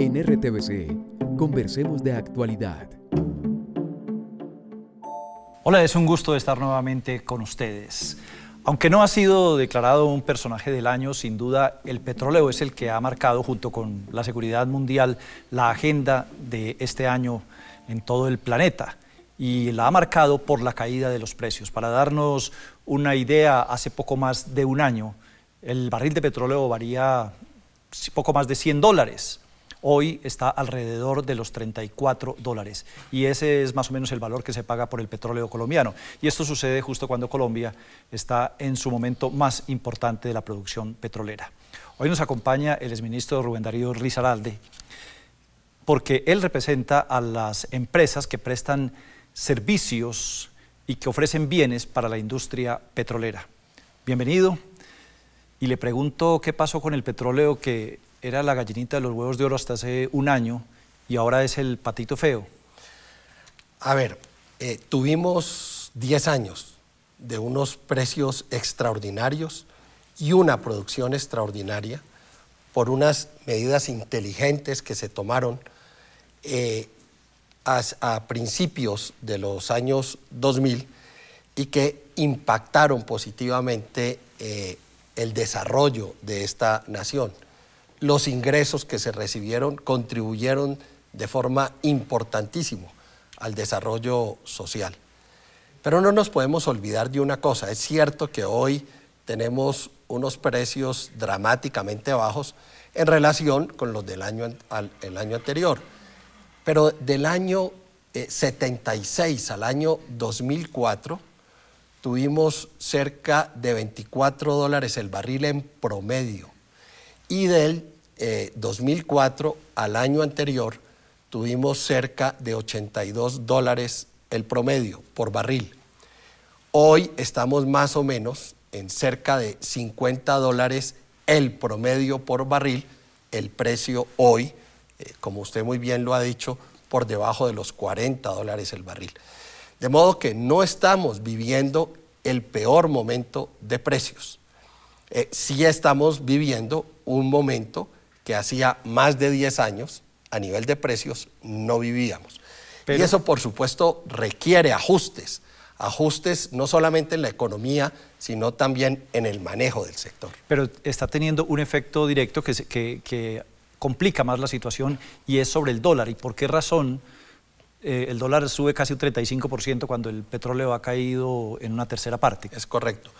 En RTBC, conversemos de actualidad. Hola, es un gusto estar nuevamente con ustedes. Aunque no ha sido declarado un personaje del año, sin duda el petróleo es el que ha marcado, junto con la seguridad mundial, la agenda de este año en todo el planeta y la ha marcado por la caída de los precios. Para darnos una idea, hace poco más de un año, el barril de petróleo varía poco más de 100 dólares hoy está alrededor de los 34 dólares. Y ese es más o menos el valor que se paga por el petróleo colombiano. Y esto sucede justo cuando Colombia está en su momento más importante de la producción petrolera. Hoy nos acompaña el exministro Rubén Darío Rizaralde, porque él representa a las empresas que prestan servicios y que ofrecen bienes para la industria petrolera. Bienvenido. Y le pregunto qué pasó con el petróleo que era la gallinita de los huevos de oro hasta hace un año y ahora es el patito feo? A ver, eh, tuvimos 10 años de unos precios extraordinarios y una producción extraordinaria por unas medidas inteligentes que se tomaron eh, a, principios de los años 2000 y que impactaron positivamente eh, el desarrollo de esta nación los ingresos que se recibieron contribuyeron de forma importantísima al desarrollo social. Pero no nos podemos olvidar de una cosa, es cierto que hoy tenemos unos precios dramáticamente bajos en relación con los del año, el año anterior, pero del año 76 eh, al año 2004 tuvimos cerca de 24 dólares el barril en promedio y del 2004 eh, al año anterior tuvimos cerca de 82 dólares el promedio por barril. Hoy estamos más o menos en cerca de 50 dólares el promedio por barril, el precio hoy, eh, como usted muy bien lo ha dicho, por debajo de los 40 dólares el barril. De modo que no estamos viviendo el peor momento de precios. Eh, sí estamos viviendo un momento que hacía más de 10 años, a nivel de precios, no vivíamos. Y eso, por supuesto, requiere ajustes, ajustes no solamente en la economía, sino también en el manejo del sector. Pero está teniendo un efecto directo que, que, que complica más la situación y es sobre el dólar. ¿Y por qué razón? Eh, el dólar sube casi un 35% cuando el petróleo ha caído en una tercera parte. Es correcto,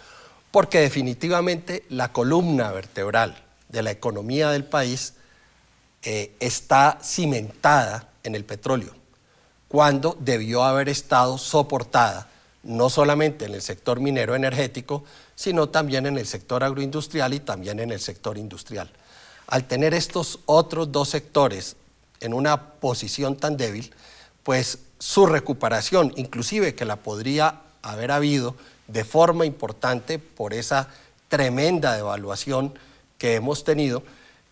porque definitivamente la columna vertebral de la economía del país eh, está cimentada en el petróleo, cuando debió haber estado soportada no solamente en el sector minero energético, sino también en el sector agroindustrial y también en el sector industrial. Al tener estos otros dos sectores en una posición tan débil, pues su recuperación, inclusive que la podría haber habido de forma importante por esa tremenda devaluación que hemos tenido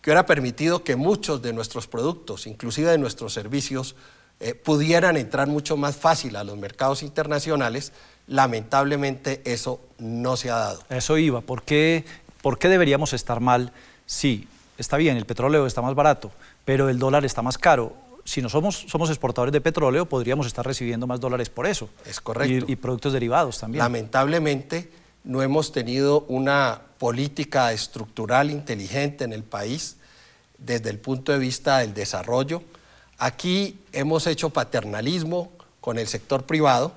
que hubiera permitido que muchos de nuestros productos, inclusive de nuestros servicios, eh, pudieran entrar mucho más fácil a los mercados internacionales. Lamentablemente eso no se ha dado. Eso iba. ¿Por qué, por qué deberíamos estar mal si sí, está bien, el petróleo está más barato, pero el dólar está más caro? si no somos, somos exportadores de petróleo, podríamos estar recibiendo más dólares por eso. Es correcto. Y, y productos derivados también. Lamentablemente, no hemos tenido una política estructural inteligente en el país desde el punto de vista del desarrollo. Aquí hemos hecho paternalismo con el sector privado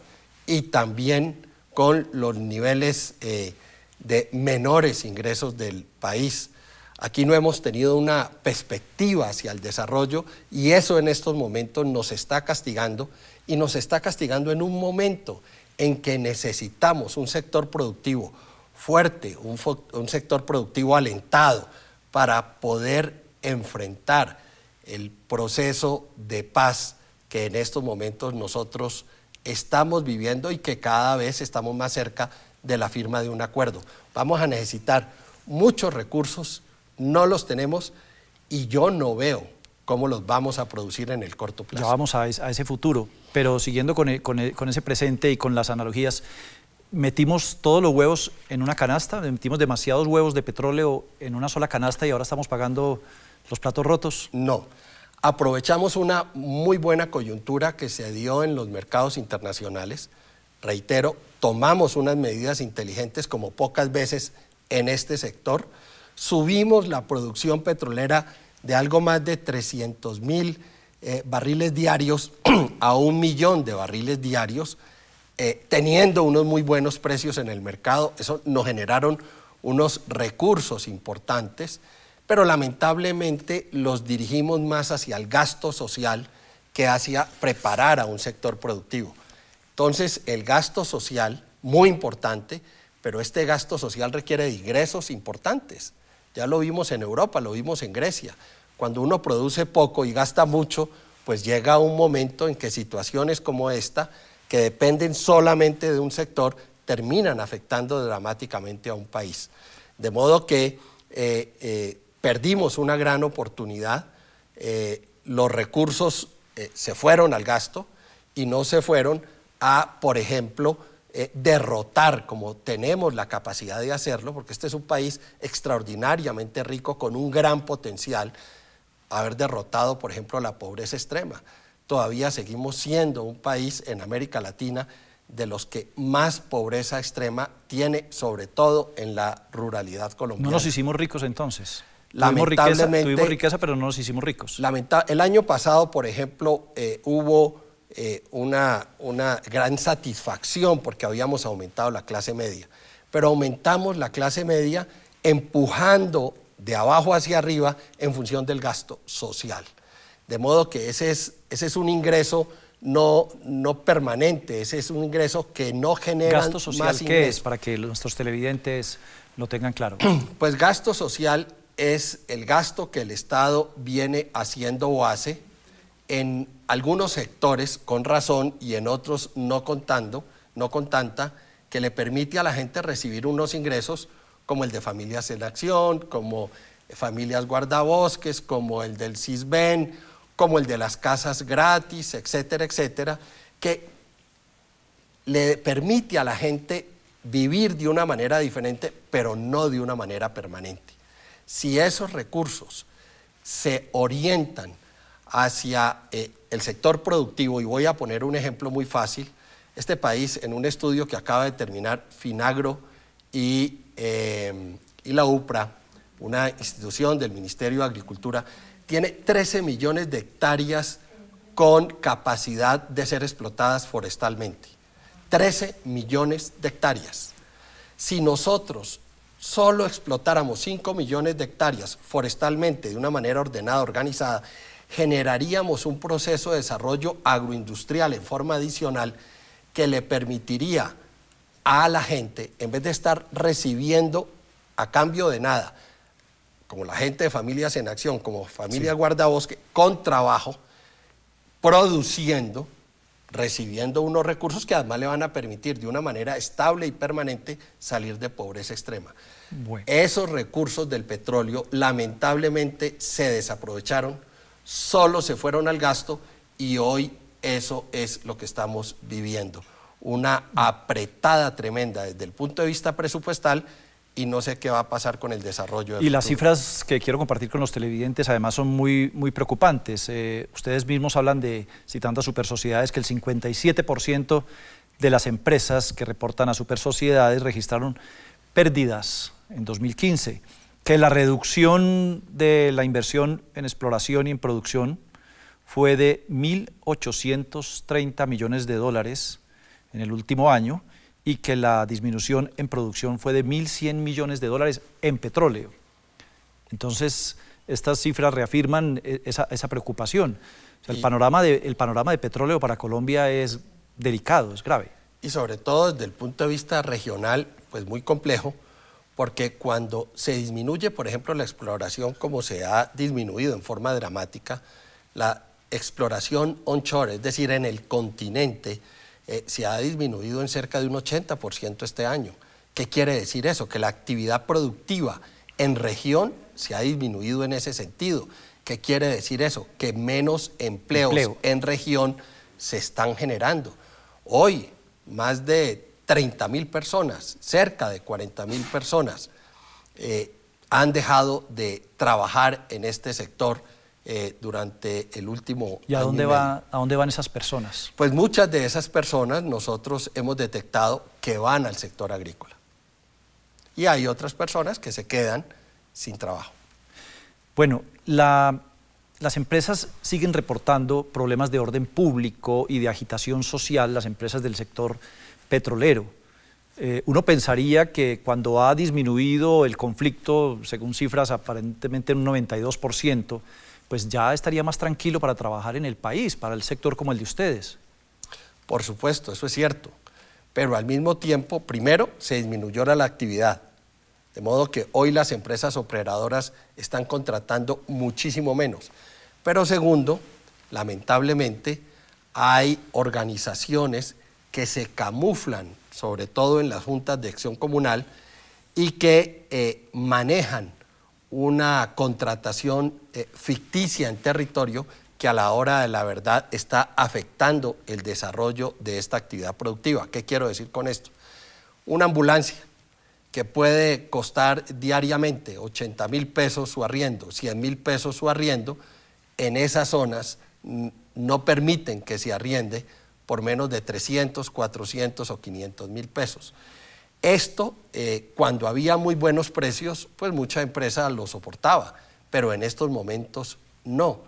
y también con los niveles eh, de menores ingresos del país. Aquí no hemos tenido una perspectiva hacia el desarrollo y eso en estos momentos nos está castigando y nos está castigando en un momento en que necesitamos un sector productivo fuerte, un, sector productivo alentado para poder enfrentar el proceso de paz que en estos momentos nosotros estamos viviendo y que cada vez estamos más cerca de la firma de un acuerdo. Vamos a necesitar muchos recursos, no los tenemos y yo no veo cómo los vamos a producir en el corto plazo. Ya vamos a, ese futuro, pero siguiendo con, e, e, con ese presente y con las analogías, metimos todos los huevos en una canasta, metimos demasiados huevos de petróleo en una sola canasta y ahora estamos pagando los platos rotos. No. Aprovechamos una muy buena coyuntura que se dio en los mercados internacionales. Reitero, tomamos unas medidas inteligentes como pocas veces en este sector. Subimos la producción petrolera de algo más de 300 mil eh, barriles diarios a un millón de barriles diarios, eh, teniendo unos muy buenos precios en el mercado. Eso nos generaron unos recursos importantes, pero lamentablemente los dirigimos más hacia el gasto social que hacia preparar a un sector productivo. Entonces, el gasto social, muy importante, pero este gasto social requiere de ingresos importantes. Ya lo vimos en Europa, lo vimos en Grecia. Cuando uno produce poco y gasta mucho, pues llega un momento en que situaciones como esta, que dependen solamente de un sector, terminan afectando dramáticamente a un país. De modo que eh, eh, perdimos una gran oportunidad, eh, los recursos se fueron al gasto y no se fueron a, por ejemplo, eh, derrotar, como tenemos la capacidad de hacerlo, porque este es un país extraordinariamente rico con un gran potencial, haber derrotado, por ejemplo, la pobreza extrema. Todavía seguimos siendo un país en América Latina de los que más pobreza extrema tiene, sobre todo en la ruralidad colombiana. No nos hicimos ricos entonces. Lamentablemente, tuvimos riqueza, pero no nos hicimos ricos. el año pasado, por ejemplo, eh, hubo eh, una, una gran satisfacción porque habíamos aumentado la clase media. Pero aumentamos la clase media empujando de abajo hacia arriba en función del gasto social. De modo que ese es, ese es un ingreso no, no permanente, ese es un ingreso que no genera más ¿Gasto social qué es? Para que nuestros televidentes lo tengan claro. Pues gasto social es el gasto que el Estado viene haciendo o hace en algunos sectores con razón y en otros no contando, no con tanta, que le permite a la gente recibir unos ingresos como el de Familias en Acción, como Familias Guardabosques, como el del CISBEN, como el de las casas gratis, etcétera, etcétera, que le permite a la gente vivir de una manera diferente, pero no de una manera permanente. Si esos recursos se orientan hacia eh, el sector productivo, y voy a poner un ejemplo muy fácil, este país en un estudio que acaba de terminar Finagro y, eh, y la UPRA, una institución del Ministerio de Agricultura, tiene 13 millones de hectáreas con capacidad de ser explotadas forestalmente. 13 millones de hectáreas. Si nosotros solo explotáramos 5 millones de hectáreas forestalmente de una manera ordenada, organizada, generaríamos un proceso de desarrollo agroindustrial en forma adicional que le permitiría a la gente, en vez de estar recibiendo a cambio de nada, como la gente de Familias en Acción, como Familia Guardabosque, con trabajo, produciendo, recibiendo unos recursos que además le van a permitir de una manera estable y permanente salir de pobreza extrema. Esos recursos del petróleo lamentablemente se desaprovecharon solo se fueron al gasto y hoy eso es lo que estamos viviendo. Una apretada tremenda desde el punto de vista presupuestal y no sé qué va a pasar con el desarrollo. y las cifras que quiero compartir con los televidentes además son muy, muy preocupantes. Eh, ustedes mismos hablan de, citando a Supersociedades, que el 57% de las empresas que reportan a Supersociedades registraron pérdidas en 2015 que la reducción de la inversión en exploración y en producción fue de 1.830 millones de dólares en el último año y que la disminución en producción fue de 1.100 millones de dólares en petróleo. Entonces, estas cifras reafirman eh, esa, preocupación. el, panorama de, el panorama de petróleo para Colombia es delicado, es grave. Y sobre todo desde el punto de vista regional, pues muy complejo, porque cuando se disminuye, por ejemplo, la exploración como se ha disminuido en forma dramática, la exploración onshore, es decir, en el continente, eh, se ha disminuido en cerca de un 80% este año. ¿Qué quiere decir eso? Que la actividad productiva en región se ha disminuido en ese sentido. ¿Qué quiere decir eso? Que menos empleos en región se están generando. Hoy, más de 30 mil personas, cerca de 40 mil personas, eh, han dejado de trabajar en este sector eh, durante el último ¿Y a año dónde, va, a dónde van esas personas? Pues muchas de esas personas nosotros hemos detectado que van al sector agrícola. Y hay otras personas que se quedan sin trabajo. Bueno, las empresas siguen reportando problemas de orden público y de agitación social, las empresas del sector petrolero. Eh, uno pensaría que cuando ha disminuido el conflicto, según cifras aparentemente en un 92%, pues ya estaría más tranquilo para trabajar en el país, para el sector como el de ustedes. Por supuesto, eso es cierto. Pero al mismo tiempo, primero, se disminuyó la actividad. De modo que hoy las empresas operadoras están contratando muchísimo menos. Pero segundo, lamentablemente, hay organizaciones que se camuflan, sobre todo en las juntas de acción comunal, y que eh, manejan una contratación eh, ficticia en territorio que a la hora de la verdad está afectando el desarrollo de esta actividad productiva. ¿Qué quiero decir con esto? Una ambulancia que puede costar diariamente 80 mil pesos su arriendo, 100 mil pesos su arriendo, en esas zonas no permiten que se arriende por menos de 300, 400 o 500 mil pesos. Esto, eh, cuando había muy buenos precios, pues mucha empresa lo soportaba, pero en estos momentos no.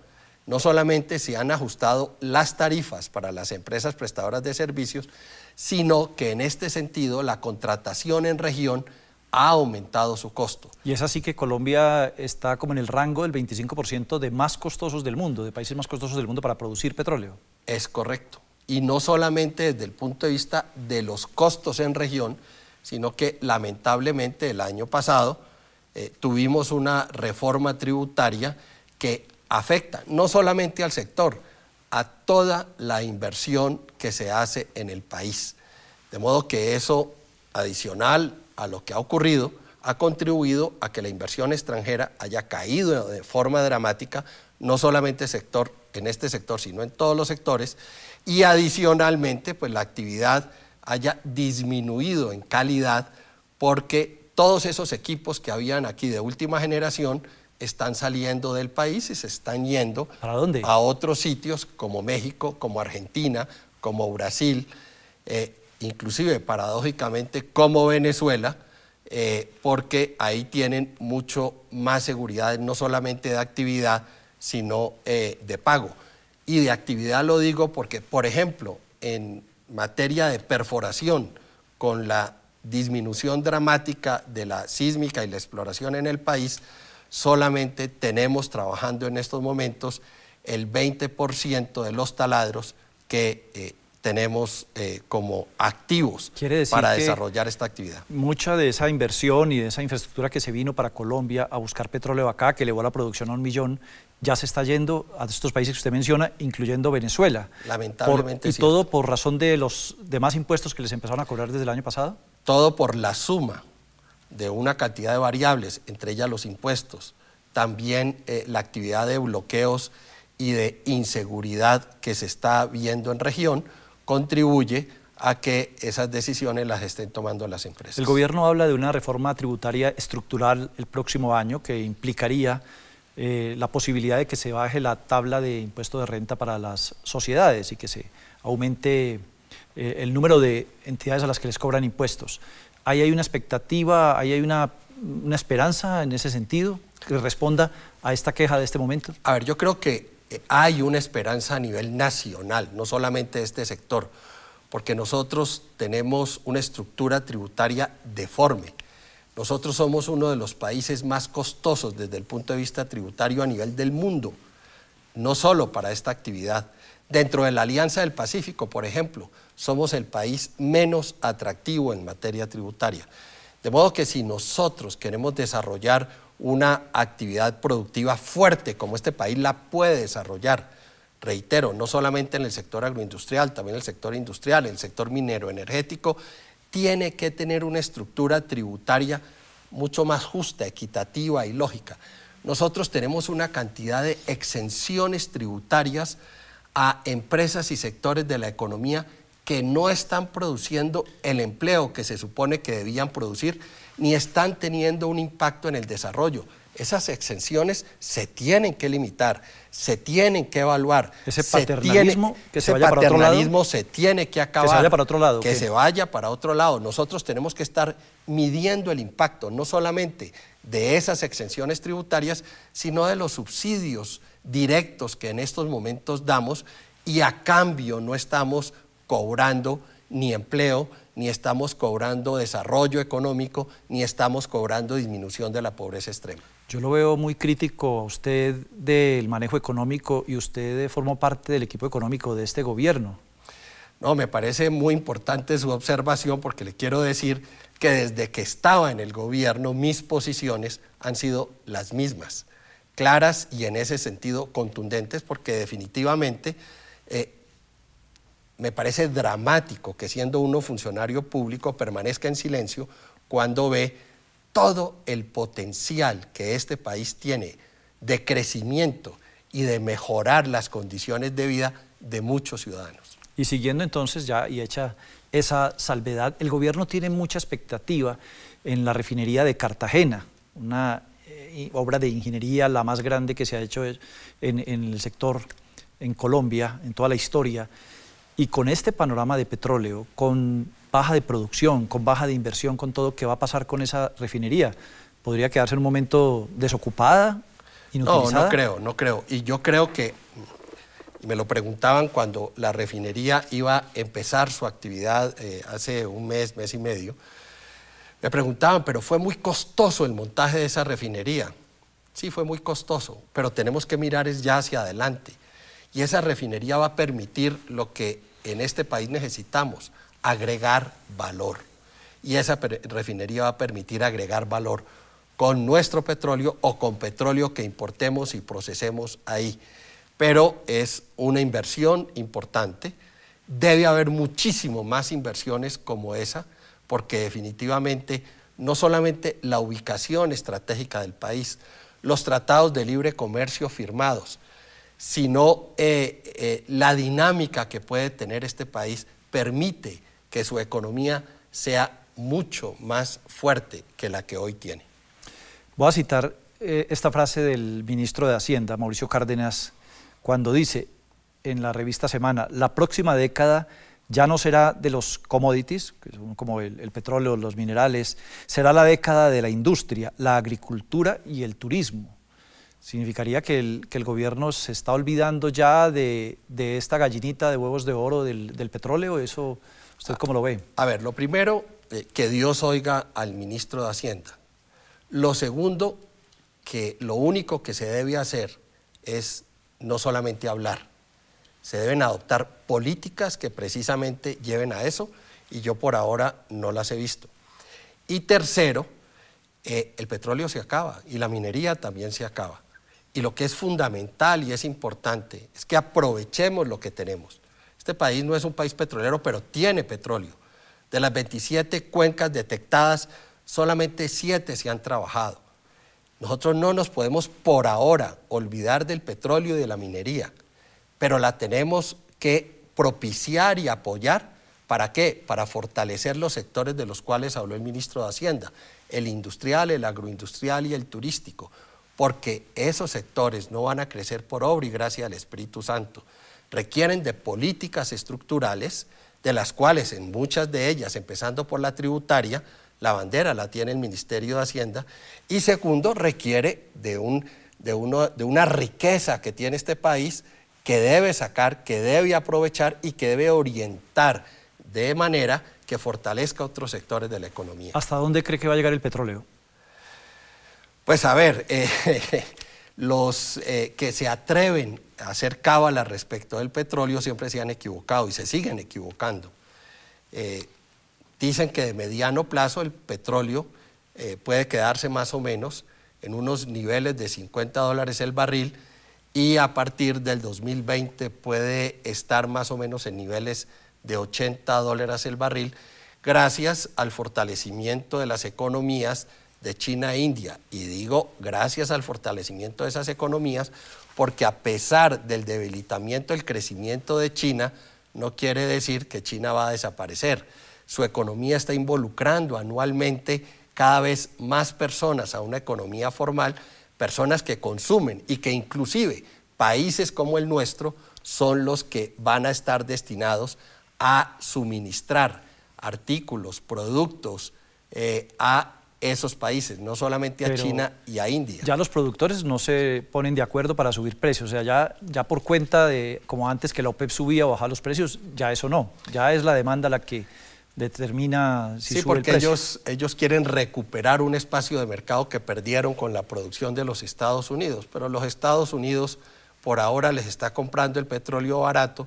No solamente se han ajustado las tarifas para las empresas prestadoras de servicios, sino que en este sentido la contratación en región ha aumentado su costo. Y es así que Colombia está como en el rango del 25% de más costosos del mundo, de países más costosos del mundo para producir petróleo. Es correcto y no solamente desde el punto de vista de los costos en región, sino que lamentablemente el año pasado eh, tuvimos una reforma tributaria que afecta no solamente al sector, a toda la inversión que se hace en el país. De modo que eso, adicional a lo que ha ocurrido, ha contribuido a que la inversión extranjera haya caído de forma dramática, no solamente sector en este sector, sino en todos los sectores, y adicionalmente, pues la actividad haya disminuido en calidad porque todos esos equipos que habían aquí de última generación están saliendo del país y se están yendo a otros sitios como México, como Argentina, como Brasil, eh, inclusive paradójicamente como Venezuela, eh, porque ahí tienen mucho más seguridad, no solamente de actividad, sino eh, de pago. Y de actividad lo digo porque, por ejemplo, en materia de perforación, con la disminución dramática de la sísmica y la exploración en el país, solamente tenemos trabajando en estos momentos el 20% de los taladros que eh, tenemos eh, como activos para desarrollar esta actividad. Mucha de esa inversión y de esa infraestructura que se vino para Colombia a buscar petróleo acá, que elevó la producción a un millón ya se está yendo a estos países que usted menciona, incluyendo Venezuela. Lamentablemente. ¿Y todo por razón de los demás impuestos que les empezaron a cobrar desde el año pasado? Todo por la suma de una cantidad de variables, entre ellas los impuestos, también eh, la actividad de bloqueos y de inseguridad que se está viendo en región, contribuye a que esas decisiones las estén tomando las empresas. El gobierno habla de una reforma tributaria estructural el próximo año que implicaría eh, la posibilidad de que se baje la tabla de impuestos de renta para las sociedades y que se aumente eh, el número de entidades a las que les cobran impuestos. Ahí hay una expectativa, ahí hay una, una esperanza en ese sentido que responda a esta queja de este momento. A ver, yo creo que eh, hay una esperanza a nivel nacional, no solamente este sector, porque nosotros tenemos una estructura tributaria deforme. Nosotros somos uno de los países más costosos desde el punto de vista tributario a nivel del mundo, no solo para esta actividad. Dentro de la Alianza del Pacífico, por ejemplo, somos el país menos atractivo en materia tributaria. De modo que si nosotros queremos desarrollar una actividad productiva fuerte como este país la puede desarrollar, reitero, no solamente en el sector agroindustrial, también en el sector industrial, en el sector minero energético, tiene que tener una estructura tributaria mucho más justa, equitativa y lógica. Nosotros tenemos una cantidad de exenciones tributarias a empresas y sectores de la economía que no están produciendo el empleo que se supone que debían producir, ni están teniendo un impacto en el desarrollo. Esas exenciones se tienen que limitar, se tienen que evaluar. Ese paternalismo se tiene, que se vaya para otro lado. se tiene que acabar. Que para otro lado. Que se vaya para otro lado. Nosotros tenemos que estar midiendo el impacto, no solamente de esas exenciones tributarias, sino de los subsidios directos que en estos momentos damos y a cambio no estamos cobrando ni empleo, ni estamos cobrando desarrollo económico, ni estamos cobrando disminución de la pobreza extrema. Yo lo veo muy crítico a usted del manejo económico y usted formó parte del equipo económico de este gobierno. No, me parece muy importante su observación porque le quiero decir que desde que estaba en el gobierno mis posiciones han sido las mismas, claras y en ese sentido contundentes porque definitivamente eh, me parece dramático que siendo uno funcionario público permanezca en silencio cuando ve todo el potencial que este país tiene de crecimiento y de mejorar las condiciones de vida de muchos ciudadanos. Y siguiendo entonces ya y hecha esa salvedad, el gobierno tiene mucha expectativa en la refinería de Cartagena, una eh, obra de ingeniería la más grande que se ha hecho en el sector en Colombia, en toda la historia. Y con este panorama de petróleo, con baja de producción, con baja de inversión, con todo, ¿qué va a pasar con esa refinería? ¿Podría quedarse un momento desocupada, inutilizada? No, no creo, no creo. Y yo creo que, me lo preguntaban cuando la refinería iba a empezar su actividad eh, hace un mes, mes y medio, me preguntaban, pero fue muy costoso el montaje de esa refinería. Sí, fue muy costoso, pero tenemos que mirar es ya hacia adelante. Y esa refinería va a permitir lo que en este país necesitamos, agregar valor. Y esa refinería va a permitir agregar valor con nuestro petróleo o con petróleo que importemos y procesemos ahí. Pero es una inversión importante. Debe haber muchísimo más inversiones como esa, porque definitivamente no solamente la ubicación estratégica del país, los tratados de libre comercio firmados, sino eh, eh, la dinámica que puede tener este país permite que su economía sea mucho más fuerte que la que hoy tiene. Voy a citar eh, esta frase del ministro de Hacienda, Mauricio Cárdenas, cuando dice en la revista Semana, la próxima década ya no será de los commodities, como el, petróleo, los minerales, será la década de la industria, la agricultura y el turismo. Significaría que el, que el gobierno se está olvidando ya de, esta gallinita de huevos de oro del, del petróleo, eso... ¿Usted cómo lo ve? A ver, lo primero, eh, que Dios oiga al ministro de Hacienda. Lo segundo, que lo único que se debe hacer es no solamente hablar, se deben adoptar políticas que precisamente lleven a eso y yo por ahora no las he visto. Y tercero, eh, el petróleo se acaba y la minería también se acaba. Y lo que es fundamental y es importante es que aprovechemos lo que tenemos. Este país no es un país petrolero, pero tiene petróleo. De las 27 cuencas detectadas, solamente 7 se han trabajado. Nosotros no nos podemos por ahora olvidar del petróleo y de la minería, pero la tenemos que propiciar y apoyar. ¿Para qué? Para fortalecer los sectores de los cuales habló el ministro de Hacienda, el industrial, el agroindustrial y el turístico, porque esos sectores no van a crecer por obra y gracia del Espíritu Santo, requieren de políticas estructurales, de las cuales en muchas de ellas, empezando por la tributaria, la bandera la tiene el Ministerio de Hacienda, y segundo, requiere de, un, de, uno, de una riqueza que tiene este país que debe sacar, que debe aprovechar y que debe orientar de manera que fortalezca otros sectores de la economía. ¿Hasta dónde cree que va a llegar el petróleo? Pues a ver, eh, los eh, que se atreven a hacer cábala respecto del petróleo siempre se han equivocado y se siguen equivocando. Eh, dicen que de mediano plazo el petróleo eh, puede quedarse más o menos en unos niveles de 50 dólares el barril y a partir del 2020 puede estar más o menos en niveles de 80 dólares el barril gracias al fortalecimiento de las economías, de China e India. Y digo gracias al fortalecimiento de esas economías, porque a pesar del debilitamiento, del crecimiento de China no quiere decir que China va a desaparecer. Su economía está involucrando anualmente cada vez más personas a una economía formal, personas que consumen y que inclusive países como el nuestro son los que van a estar destinados a suministrar artículos, productos eh, a esos países, no solamente a China y a India. Ya los productores no se ponen de acuerdo para subir precios, o sea, ya, ya por cuenta de, como antes que la OPEP subía o bajaba los precios, ya eso no, ya es la demanda la que determina si sí, porque Ellos, ellos quieren recuperar un espacio de mercado que perdieron con la producción de los Estados Unidos, pero los Estados Unidos por ahora les está comprando el petróleo barato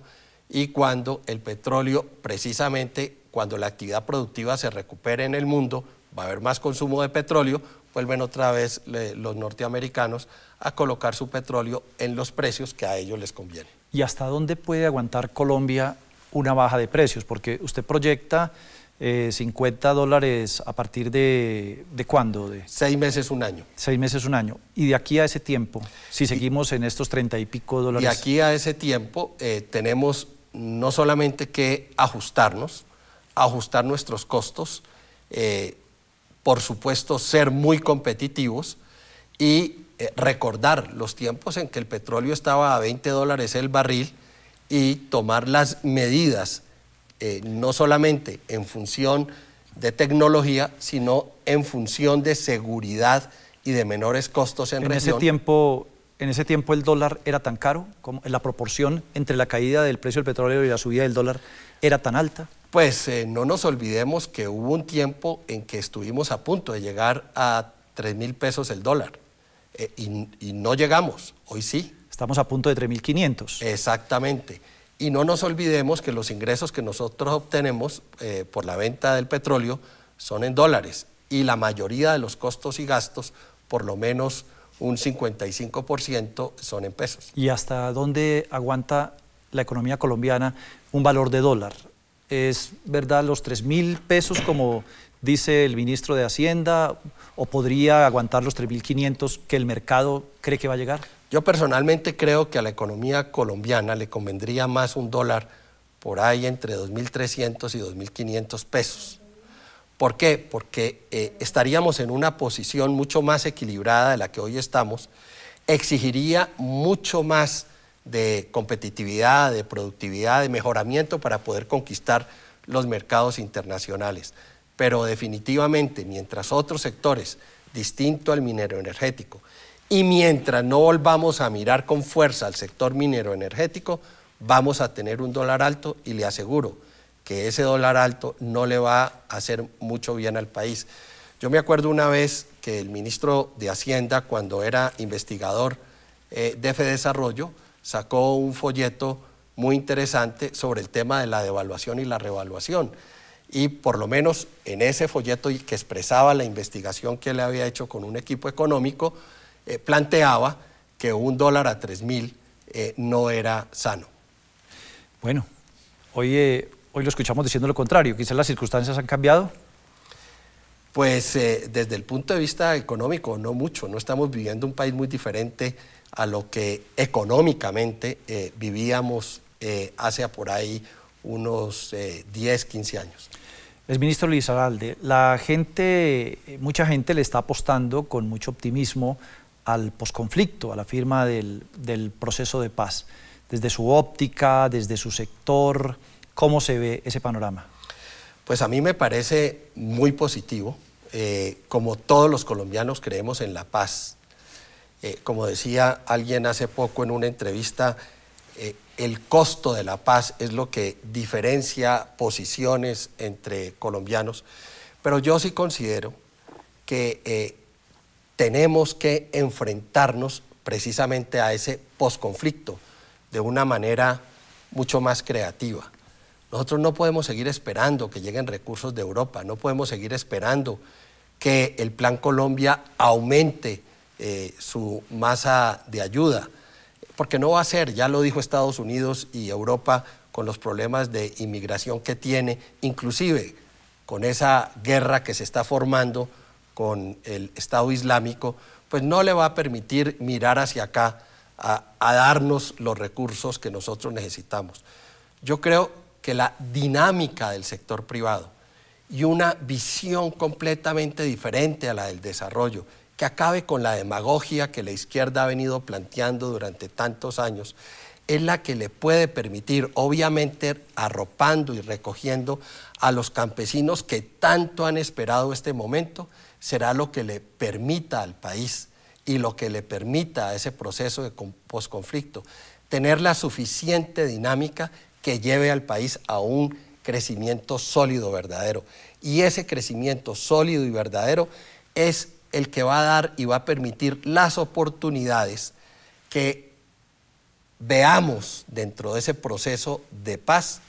y cuando el petróleo, precisamente cuando la actividad productiva se recupere en el mundo, va a haber más consumo de petróleo, vuelven otra vez los norteamericanos a colocar su petróleo en los precios que a ellos les conviene. ¿Y hasta dónde puede aguantar Colombia una baja de precios? Porque usted proyecta 50 eh, dólares a partir de, de cuándo? De, seis meses, un año. Seis meses, un año. Y de aquí a ese tiempo, si seguimos en estos 30 y pico dólares. De aquí a ese tiempo eh, tenemos no solamente que ajustarnos, ajustar nuestros costos, eh, por supuesto, ser muy competitivos y eh, recordar los tiempos en que el petróleo estaba a 20 dólares el barril y tomar las medidas, eh, no solamente en función de tecnología, sino en función de seguridad y de menores costos en, en Ese tiempo, en ese tiempo el dólar era tan caro, como la proporción entre la caída del precio del petróleo y la subida del dólar era tan alta pues eh, no nos olvidemos que hubo un tiempo en que estuvimos a punto de llegar a 3 mil pesos el dólar eh, y, no llegamos, hoy sí. Estamos a punto de 3.500. Exactamente. Y no nos olvidemos que los ingresos que nosotros obtenemos eh, por la venta del petróleo son en dólares y la mayoría de los costos y gastos, por lo menos un 55%, son en pesos. ¿Y hasta dónde aguanta la economía colombiana un valor de dólar? es verdad los 3 mil pesos como dice el ministro de Hacienda o podría aguantar los 3.500 que el mercado cree que va a llegar? Yo personalmente creo que a la economía colombiana le convendría más un dólar por ahí entre 2.300 y 2.500 pesos. ¿Por qué? Porque eh, estaríamos en una posición mucho más equilibrada de la que hoy estamos, exigiría mucho más de competitividad, de productividad, de mejoramiento para poder conquistar los mercados internacionales. Pero definitivamente, mientras otros sectores, distinto al minero energético, y mientras no volvamos a mirar con fuerza al sector minero energético, vamos a tener un dólar alto y le aseguro que ese dólar alto no le va a hacer mucho bien al país. Yo me acuerdo una vez que el ministro de Hacienda, cuando era investigador eh, de F Desarrollo, sacó un folleto muy interesante sobre el tema de la devaluación y la revaluación. Y por lo menos en ese folleto que expresaba la investigación que le había hecho con un equipo económico, eh, planteaba que un dólar a tres mil eh, no era sano. Bueno, hoy, eh, hoy lo escuchamos diciendo lo contrario. Quizás las circunstancias han cambiado. Pues desde el punto de vista económico, no mucho. No estamos viviendo un país muy diferente a lo que económicamente eh, vivíamos eh, hace por ahí unos 10, eh, 15 años. Es ministro Luis Aralde, la gente, eh, mucha gente le está apostando con mucho optimismo al posconflicto, a la firma del, proceso de paz. Desde su óptica, desde su sector, ¿cómo se ve ese panorama? Pues a mí me parece muy positivo. como todos los colombianos creemos en la paz, eh, como decía alguien hace poco en una entrevista, eh, el costo de la paz es lo que diferencia posiciones entre colombianos. Pero yo sí considero que eh, tenemos que enfrentarnos precisamente a ese posconflicto de una manera mucho más creativa. Nosotros no podemos seguir esperando que lleguen recursos de Europa, no podemos seguir esperando que el Plan Colombia aumente eh, su masa de ayuda, porque no va a ser, ya lo dijo Estados Unidos y Europa, con los problemas de inmigración que tiene, inclusive con esa guerra que se está formando con el Estado Islámico, pues no le va a permitir mirar hacia acá a darnos los recursos que nosotros necesitamos. Yo creo que la dinámica del sector privado y una visión completamente diferente a la del desarrollo que acabe con la demagogia que la izquierda ha venido planteando durante tantos años, es la que le puede permitir, obviamente, arropando y recogiendo a los campesinos que tanto han esperado este momento, será lo que le permita al país y lo que le permita a ese proceso de posconflicto tener la suficiente dinámica que lleve al país a un crecimiento sólido, verdadero. Y ese crecimiento sólido y verdadero es el que va a dar y va a permitir las oportunidades que veamos dentro de ese proceso de paz,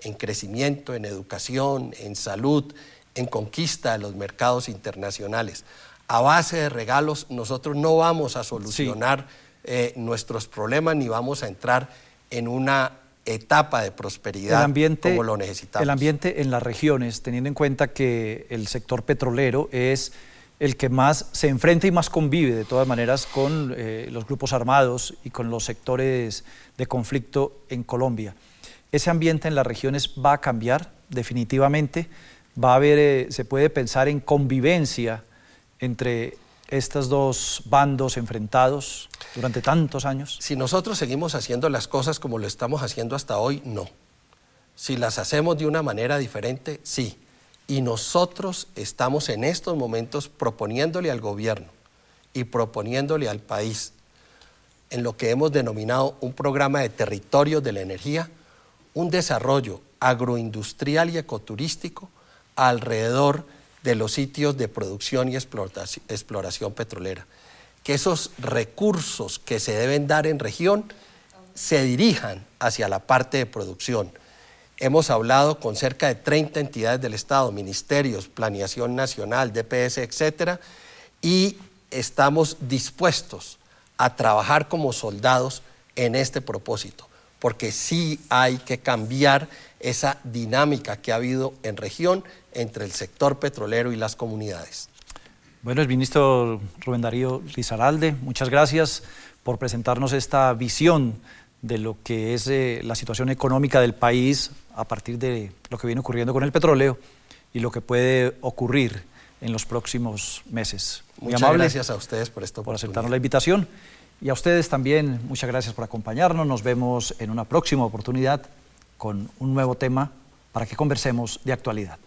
en crecimiento, en educación, en salud, en conquista de los mercados internacionales. A base de regalos nosotros no vamos a solucionar eh, nuestros problemas ni vamos a entrar en una etapa de prosperidad como lo necesitamos. El ambiente en las regiones, teniendo en cuenta que el sector petrolero es el que más se enfrenta y más convive de todas maneras con eh, los grupos armados y con los sectores de conflicto en Colombia. Ese ambiente en las regiones va a cambiar definitivamente, va a haber, eh, se puede pensar en convivencia entre estos dos bandos enfrentados durante tantos años. Si nosotros seguimos haciendo las cosas como lo estamos haciendo hasta hoy, no. Si las hacemos de una manera diferente, sí. Y nosotros estamos en estos momentos proponiéndole al gobierno y proponiéndole al país en lo que hemos denominado un programa de territorio de la energía, un desarrollo agroindustrial y ecoturístico alrededor de los sitios de producción y exploración petrolera. Que esos recursos que se deben dar en región se dirijan hacia la parte de producción Hemos hablado con cerca de 30 entidades del Estado, ministerios, planeación nacional, DPS, etcétera, y estamos dispuestos a trabajar como soldados en este propósito, porque sí hay que cambiar esa dinámica que ha habido en región entre el sector petrolero y las comunidades. Bueno, el ministro Rubén Darío Lizaralde, muchas gracias por presentarnos esta visión de lo que es eh, la situación económica del país a partir de lo que viene ocurriendo con el petróleo y lo que puede ocurrir en los próximos meses. Muy muchas gracias a ustedes por esto. Por aceptarnos la invitación y a ustedes también muchas gracias por acompañarnos. Nos vemos en una próxima oportunidad con un nuevo tema para que conversemos de actualidad.